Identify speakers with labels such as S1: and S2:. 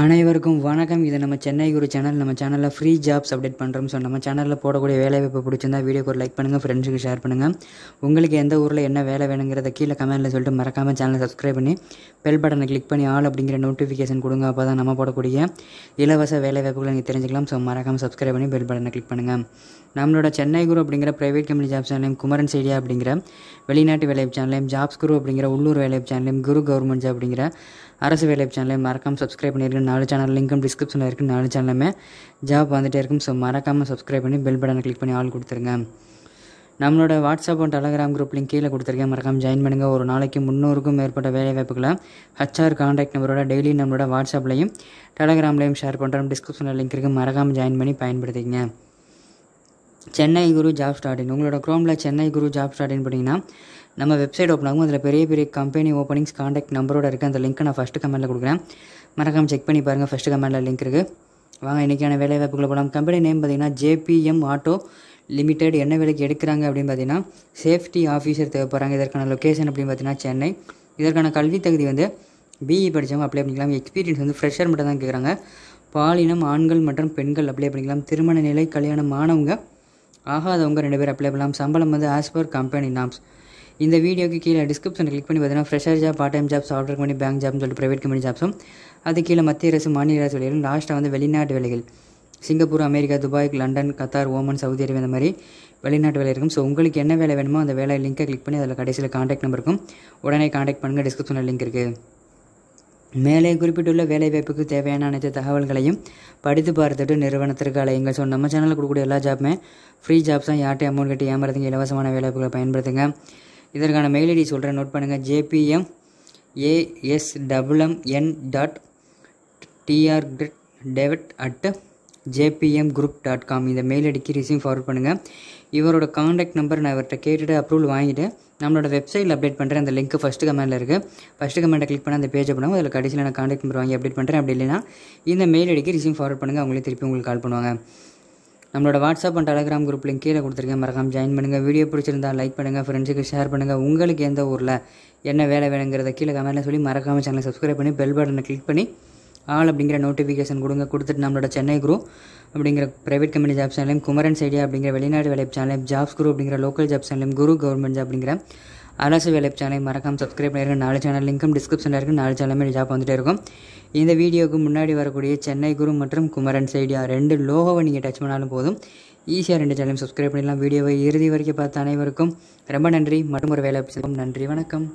S1: அனைவருக்கும் வணக்கம் இது நம்ம சென்னை குரு சேனல் நம்ம சேனலில் ஃப்ரீ ஜாப்ஸ் அப்டேட் பண்ணுறோம் ஸோ நம்ம சேனலில் போடக்கூடிய வேலைவாய்ப்பு பிடிச்சிருந்தா வீடியோக்கு ஒரு லைக் பண்ணுங்கள் ஃப்ரெண்ட்ஸுக்கு ஷேர் பண்ணுங்கள் உங்களுக்கு எந்த ஊரில் என்ன வேலை வேணுங்கிறத கீழே கமெண்ட்டில் சொல்லிட்டு மறக்காமல் சேனலை சப்ஸ்கிரைப் பண்ணி பெல் பட்டனை கிளிக் பண்ணி ஆள் அப்படிங்கிற நோட்டிஃபிகேஷன் கொடுங்க அப்போ தான் நம்ம போடக்கூடிய இலவச வேலைவாய்ப்புகளை நீங்கள் தெரிஞ்சுக்கலாம் ஸோ மறக்காமல் சப்ஸ்கிரைப் பண்ணி பெல் பட்டனை கிளிக் பண்ணுங்கள் நம்மளோட சென்னை குரு அப்படிங்கிற ப்ரைவேட் கம்பெனி ஜாப் சேனலையும் குமரன் சைடியா அப்படிங்கிற வெளிநாட்டு வேலைவாய்ப்பு சேனலையும் ஜாப்ஸ் குரு அப்படிங்கிற உள்ளூர் வேலைவாய்ப்பு சேனலையும் குரு கவர்மெண்ட் ஜாப் அப்படிங்கிற அரசு வேலைவாய்ப்பு சேனலையும் மறக்காமல் சப்ஸ்கிரைப் பண்ணிடுங்க நாலு சேனல் லிங்க்கும் டிஸ்கிரிப்ஷனில் இருக்குது நாலு சேனலுமே ஜாப் வந்துகிட்டே இருக்கும் ஸோ மறக்காமல் சப்ஸ்கிரைப் பண்ணி பெல் பட்டனை கிளிக் பண்ணி ஆள் கொடுத்துருங்க நம்மளோட WhatsApp and Telegram group link கீழே கொடுத்துருக்கேன் மறக்காமல் ஜாயின் பண்ணுங்கள் ஒரு நாளைக்கு முந்நூறுக்கும் மேற்பட்ட வேலை வாய்ப்புகளை ஹச்ஆர் காண்டாக்ட் நம்பரோட டெய்லி நம்மளோட வாட்ஸ்அப்லையும் டெலகிராம்லையும் ஷேர் பண்ணுறோம் டிஸ்கிரிப்ஷனில் லிங்க் இருக்குது மறக்காமல் ஜாயின் பண்ணி பயன்படுத்திக்கங்க சென்னை குரு ஜாப் ஸ்டார்டிங் உங்களோட க்ரோமில் சென்னை குரு ஜாப் ஸ்டார்டிங் பண்ணிங்கன்னா நம்ம வெப்சைட் ஓப்பன் ஆகும் அதில் பெரிய பெரிய கம்பெனி ஓப்பனிங்ஸ் காண்டாக்ட் நம்பரோட இருக்குது அந்த லிங்க்கை நான் ஃபஸ்ட்டு கமெண்டில் கொடுக்குறேன் மறக்காமல் செக் பண்ணி பாருங்கள் ஃபஸ்ட்டு கமெண்ட்டில் லிங்க் இருக்குது வாங்க இன்றைக்கான வேலை வாய்ப்புகளை போகலாம் கம்பெனி நேம் பார்த்தீங்கன்னா ஜேபிஎம் ஆட்டோ லிமிடெட் என்ன விலைக்கு எடுக்கிறாங்க அப்படின்னு பார்த்தீங்கன்னா சேஃப்டி ஆஃபீஸர் தேவைப்படுறாங்க இதற்கான லொக்கேஷன் அப்படின்னு பார்த்தீங்கன்னா சென்னை இதற்கான கல்வி தகுதி வந்து பிஇ e படித்தவங்க அப்ளை பண்ணிக்கலாம் எக்ஸ்பீரியன்ஸ் வந்து ஃப்ரெஷர் மட்டும் தான் கேட்குறாங்க பாலினம் ஆண்கள் மற்றும் பெண்கள் அப்ளை பண்ணிக்கலாம் திருமண நிலை கல்யாணம் ஆனவங்க ஆகாதவங்க ரெண்டு பேர் அப்ளை பண்ணலாம் சம்பளம் வந்து ஆஸ் பர் கம்பெனி நாம்ஸ் இந்த வீடியோக்கு கீழே டிஸ்கிரிப்ஷன் கிளிக் பண்ணி பார்த்தீங்கன்னா fresher job part time job software company bank ஜாப்னு சொல்லிட்டு ப்ரைவேட் கம்பெனி ஜாப்ஸும் அது கீழே மத்திய அரசு மாநில அரசு வேலைகளும் லாஸ்ட்டாக வந்து வெளிநாட்டு வேலைகள் Singapore America Dubai London Qatar Oman Saudi Arabia இந்த மாதிரி வெளிநாட்டு வேலை இருக்கும் ஸோ உங்களுக்கு என்ன வேலை வேணுமோ அந்த வேலை லிங்கை கிளிக் பண்ணி அதில் கடைசியில் காண்டாக்ட் நம்பருக்கும் உடனே காண்டாக்ட் பண்ணுங்கள் டிஸ்கிரிப்ஷனில் லிங்க் இருக்குது மேலே குறிப்பிட்டுள்ள வேலைவாய்ப்புக்கு தேவையான அனைத்து தகவல்களையும் படித்து பார்த்துட்டு நிறுவனத்திற்கு அலையுங்க ஸோ நம்ம சேனலில் கொடுக்கக்கூடிய எல்லா ஜாப்புமே ஃப்ரீ ஜாப்ஸ் தான் யார்ட்டே அமௌண்ட் கட்டி ஏமாறதுங்க இலவசமான வேலைவாய்ப்புகளை பயன்படுத்துங்க இதற்கான மெயில் ஐடி சொல்கிறேன் நோட் பண்ணுங்கள் JBM AS double M N dot TR David at JBM group dot com இந்த மெயில் அடிக்கி ரிசீவ் ஃபார்வர்ட் பண்ணுங்கள் இவரோட காண்டாக்ட் நம்பர் நான் இவர்கிட்ட கேட்டுட்டு அப்ரூவல் வாங்கிட்டு நம்மளோட வெப்சைட்டில் அப்டேட் பண்ணுறேன் அந்த லிங்க் ஃபஸ்ட்டு கமெண்டில் இருக்குது ஃபஸ்ட்டு கமெண்ட்டை கிளிக் பண்ணால் அந்த பேஜை பண்ணுவோம் அதில் கடைசியில் நான் காண்டாக்ட் நம்பர் வாங்கி அப்டேட் பண்ணுறேன் அப்படி இல்லைனா இந்த மெயில் அடிக்கி ரிசீவ் ஃபார்வர்ட் பண்ணுங்கள் அவங்களே திருப்பி உங்களுக்கு கால் பண்ணுவாங்க நம்மளோட WhatsApp and Telegram group link கீழே கொடுத்துருக்கேன் மறக்காமல் ஜாயின் பண்ணுங்கள் வீடியோ பிடிச்சிருந்தா லைக் பண்ணுங்கள் ஃப்ரெண்ட்ஸுக்கு ஷேர் பண்ணுங்கள் உங்களுக்கு எந்த ஊரில் என்ன வேலை வேணுங்கிறத கீழே கமெண்ட்டில் சொல்லி மறக்காமல் சேனலை சப்ஸ்கிரைப் பண்ணி பெல் பட்டனை கிளிக் பண்ணி ஆள் அப்படிங்கிற நோட்டிஃபிகேஷன் கொடுங்க கொடுத்துட்டு நம்மளோட சென்னை குரூ அப்படிங்கிற ப்ரைவேட் கம்பெனி ஜாப் சேனலையும் குமரன் ஐடியா அப்படிங்கிற வெளிநாடு வேலை சேனலையும் ஜாப்ஸ் குரூ அப்படிங்கிற லோக்கல் ஜாப் சேனலையும் குரு கவர்மெண்ட் ஜாப் அப்படிங்கிற அரசு வேலை சேனலை மறக்காமல் சப்ஸ்கிரைப் பண்ணியிருக்க நாலு சேனல் லிங்க்கும் டிஸ்கிரிப்ஷனில் இருக்குது நாலு சேனலுமே ஜாப் வந்துட்டு இருக்கும் இந்த வீடியோவுக்கு முன்னாடி வரக்கூடிய சென்னை குரு மற்றும் குமரன் ஐடியா ரெண்டு லோகோவை நீங்கள் டச் பண்ணாலும் போதும் ஈஸியாக ரெண்டு சேனலும் சப்ஸ்கிரைப் பண்ணிடலாம் வீடியோவை இறுதி வரைக்கும் பார்த்த அனைவருக்கும் ரொம்ப நன்றி மற்றும் ஒரு வேலை நன்றி வணக்கம்